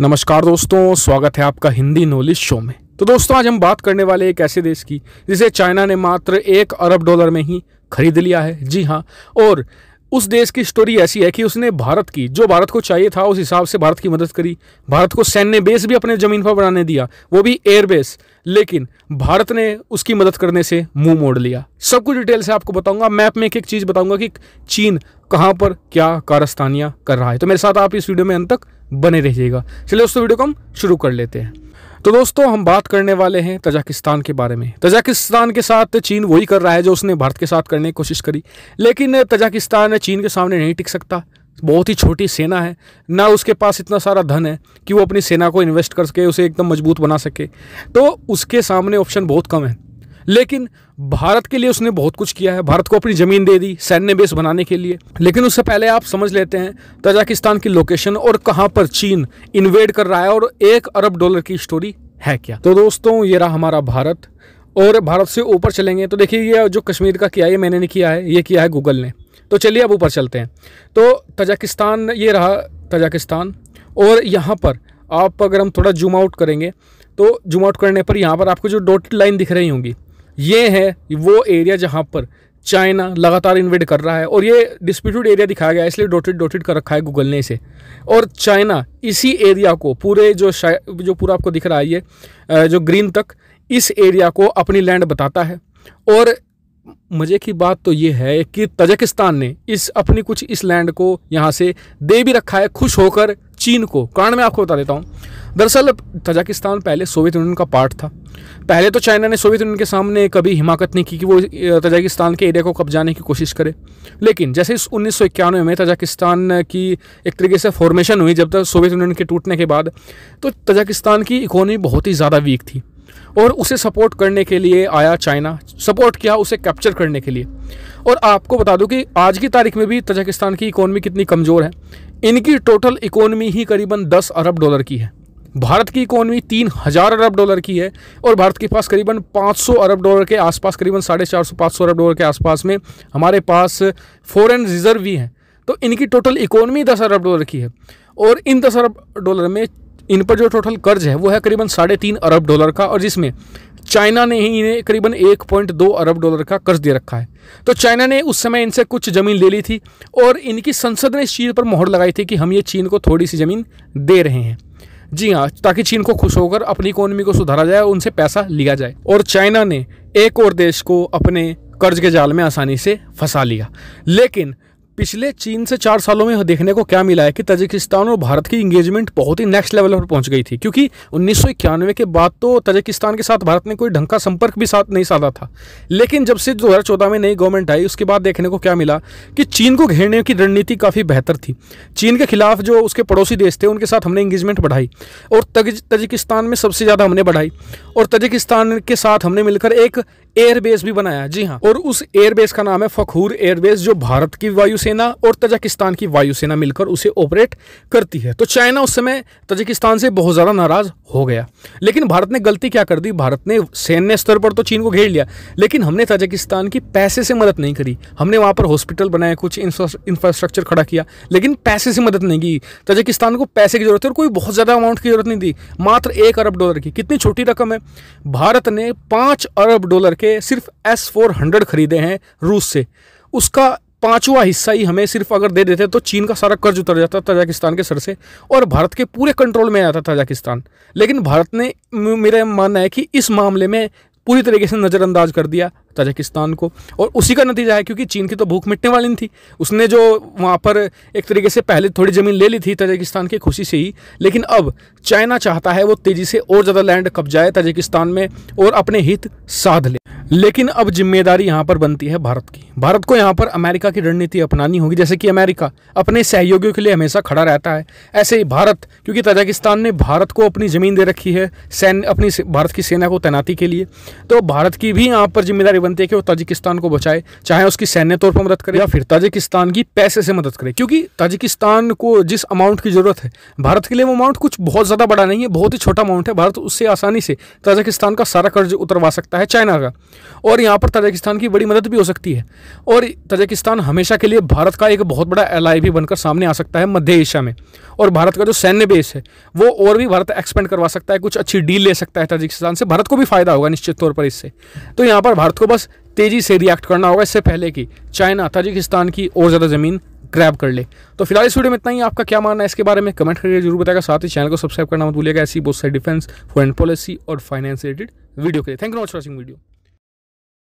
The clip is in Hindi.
नमस्कार दोस्तों स्वागत है आपका हिंदी नॉलेज शो में तो दोस्तों आज हम बात करने वाले एक ऐसे देश की जिसे चाइना ने मात्र एक अरब डॉलर में ही खरीद लिया है जी हाँ और उस देश की स्टोरी ऐसी है कि उसने भारत की जो भारत को चाहिए था उस हिसाब से भारत की मदद करी भारत को सैन्य बेस भी अपने ज़मीन पर बनाने दिया वो भी एयरबेस लेकिन भारत ने उसकी मदद करने से मुंह मोड़ लिया सब कुछ डिटेल से आपको बताऊंगा मैप में एक एक चीज़ बताऊंगा कि चीन कहाँ पर क्या कारस्तानियां कर रहा है तो मेरे साथ आप इस वीडियो में अंत तक बने रहिएगा चलिए दोस्तों वीडियो को हम शुरू कर लेते हैं तो दोस्तों हम बात करने वाले हैं तजाकिस्तान के बारे में तजाकिस्तान के साथ चीन वही कर रहा है जो उसने भारत के साथ करने की कोशिश करी लेकिन तजाकिस्तान चीन के सामने नहीं टिक सकता बहुत ही छोटी सेना है ना उसके पास इतना सारा धन है कि वो अपनी सेना को इन्वेस्ट करके उसे एकदम मजबूत बना सके तो उसके सामने ऑप्शन बहुत कम है लेकिन भारत के लिए उसने बहुत कुछ किया है भारत को अपनी ज़मीन दे दी सैन्य बेस बनाने के लिए लेकिन उससे पहले आप समझ लेते हैं तजाकिस्तान की लोकेशन और कहाँ पर चीन इन्वेड कर रहा है और एक अरब डॉलर की स्टोरी है क्या तो दोस्तों ये रहा हमारा भारत और भारत से ऊपर चलेंगे तो देखिए ये जो कश्मीर का किया ये मैंने नहीं किया है ये किया है गूगल ने तो चलिए अब ऊपर चलते हैं तो तजाकिस्तान ये रहा तजाकिस्तान और यहाँ पर आप अगर हम थोड़ा जूम आउट करेंगे तो जूम आउट करने पर यहाँ पर आपको जो डॉट लाइन दिख रही होंगी ये है वो एरिया जहाँ पर चाइना लगातार इन्वेड कर रहा है और ये डिस्प्यूटेड एरिया दिखाया गया है इसलिए डोटेड डोटेड कर रखा है गूगल ने इसे और चाइना इसी एरिया को पूरे जो जो पूरा आपको दिख रहा है ये जो ग्रीन तक इस एरिया को अपनी लैंड बताता है और मज़े की बात तो ये है कि तजकिस्तान ने इस अपनी कुछ इस लैंड को यहाँ से दे भी रखा है खुश होकर चीन को कारण मैं आपको बता देता हूँ दरअसल तजाकिस्तान पहले सोवियत यूनियन का पार्ट था पहले तो चाइना ने सोवियत यूनियन के सामने कभी हिमाकत नहीं की कि वो तजाकिस्तान के एरिया को कब्जाने की कोशिश करे लेकिन जैसे इस उन्नीस में तजाकिस्तान की एक तरीके से फॉर्मेशन हुई जब तक सोवियत यूनियन के टूटने के बाद तो तजाकिस्तान की इकोनॉमी बहुत ही ज़्यादा वीक थी और उसे सपोर्ट करने के लिए आया चाइना सपोर्ट किया उसे कैप्चर करने के लिए और आपको बता दूं कि आज की तारीख में भी तजाकिस्तान की इकोनॉमी कितनी कमज़ोर है इनकी टोटल इकोनॉमी ही करीबन 10 अरब डॉलर की है भारत की इकोनॉमी तीन हज़ार अरब डॉलर की है और भारत के पास करीबन 500 अरब डॉलर के आसपास करीबन साढ़े चार सौ पाँच सौ अरब डॉलर के आसपास में हमारे पास फॉरेन रिजर्व भी हैं तो इनकी टोटल इकोनॉमी दस अरब डॉलर की है और इन दस अरब डॉलर में इन पर जो टोटल कर्ज है वो है करीबन साढ़े तीन अरब डॉलर का और जिसमें चाइना ने ही इन्हें करीबन एक पॉइंट दो अरब डॉलर का कर्ज दे रखा है तो चाइना ने उस समय इनसे कुछ ज़मीन ले ली थी और इनकी संसद ने इस चीज़ पर मोहर लगाई थी कि हम ये चीन को थोड़ी सी ज़मीन दे रहे हैं जी हाँ ताकि चीन को खुश होकर अपनी इकोनॉमी को सुधारा जाए उनसे पैसा लिया जाए और चाइना ने एक और देश को अपने कर्ज के जाल में आसानी से फंसा लिया लेकिन पिछले चीन से चार सालों में देखने को क्या मिला है कि तजिकिस्तान और भारत की इंगेजमेंट बहुत ही नेक्स्ट लेवल पर पहुंच गई थी क्योंकि उन्नीस के बाद तो तजिकिस्तान के साथ भारत ने कोई ढंग का संपर्क भी साथ नहीं साधा था लेकिन जब से दो में नई गवर्नमेंट आई उसके बाद देखने को क्या मिला कि चीन को घेरने की रणनीति काफ़ी बेहतर थी चीन के खिलाफ जो उसके पड़ोसी देश थे उनके साथ हमने इंगेजमेंट बढ़ाई और तजिकिस्तान में सबसे ज़्यादा हमने बढ़ाई और तजिकिस्तान के साथ हमने मिलकर एक एयरबेस भी बनाया जी हाँ और उस एयरबेस का नाम है फखूर एयरबेस जो भारत की वायुसेना और तजाकिस्तान की वायुसेना मिलकर उसे ऑपरेट करती है तो चाइना उस समय तजाकिस्तान से बहुत ज़्यादा नाराज हो गया लेकिन भारत ने गलती क्या कर दी भारत ने सैन्य स्तर पर तो चीन को घेर लिया लेकिन हमने तजाकिस्तान की पैसे से मदद नहीं करी हमने वहां पर हॉस्पिटल बनाए कुछ इंफ्रास्ट्रक्चर खड़ा किया लेकिन पैसे से मदद नहीं की तजाकिस्तान को पैसे की जरूरत है और कोई बहुत ज़्यादा अमाउंट की जरूरत नहीं दी मात्र एक अरब डॉलर की कितनी छोटी रकम है भारत ने पांच अरब डॉलर करके सिर्फ एस फोर हंड्रेड खरीदे हैं रूस से उसका पांचवा हिस्सा ही हमें सिर्फ अगर दे देते तो चीन का सारा कर्ज उतर जाता तजाकिस्तान के सर से और भारत के पूरे कंट्रोल में आता तजाकिस्तान लेकिन भारत ने मेरा मानना है कि इस मामले में पूरी तरीके से नज़रअंदाज कर दिया ताजिकिस्तान को और उसी का नतीजा है क्योंकि चीन की तो भूख मिटने वाली नहीं थी उसने जो वहाँ पर एक तरीके से पहले थोड़ी ज़मीन ले ली थी ताजिकिस्तान की खुशी से ही लेकिन अब चाइना चाहता है वो तेज़ी से और ज़्यादा लैंड कब्जाए ताजिकिस्तान में और अपने हित साध ले लेकिन अब जिम्मेदारी यहाँ पर बनती है भारत की भारत को यहाँ पर अमेरिका की रणनीति अपनानी होगी जैसे कि अमेरिका अपने सहयोगियों के लिए हमेशा खड़ा रहता है ऐसे ही भारत क्योंकि तजाकिस्तान ने भारत को अपनी ज़मीन दे रखी है सैन्य अपनी भारत की सेना को तैनाती के लिए तो भारत की भी यहाँ पर जिम्मेदारी बनती है कि वो तजाकिस्तान को बचाए चाहे उसकी सैन्य तौर पर मदद करे या फिर तजाकिस्तान की पैसे से मदद करे क्योंकि ताजिकिस्तान को जिस अमाउंट की ज़रूरत है भारत के लिए वो अमाउंट कुछ बहुत ज़्यादा बड़ा नहीं है बहुत ही छोटा अमाउंट है भारत उससे आसानी से तजाकिस्तान का सारा कर्ज उतरवा सकता है चाइना का और यहाँ पर तजाकिस्तान की बड़ी मदद भी हो सकती है और ताजिकिस्तान हमेशा के लिए भारत का एक बहुत बड़ा एलआई भी बनकर सामने आ सकता है मध्य एशिया में और भारत का जो सैन्य बेस है वो और भी भारत एक्सपेंड करवा सकता है कुछ अच्छी डील ले सकता है तजाकिस्तान से भारत को भी फायदा होगा निश्चित तौर पर इससे तो यहाँ पर भारत को बस तेज़ी से रिएक्ट करना होगा इससे पहले कि चाइना ताजिकिस्तान की और ज़्यादा ज़मीन ग्रैब कर ले तो फिलहाल इस वीडियो में इतना ही आपका क्या मानना है इसके बारे में कमेंट करके जरूर बताएगा साथ ही चैनल को सब्सक्राइब करना मत भूलिएगा ऐसी बहुत सारी डिफेंस फॉरन पॉलिसी और फाइनेंस रिलेटेड वीडियो के लिए thank you watch watching video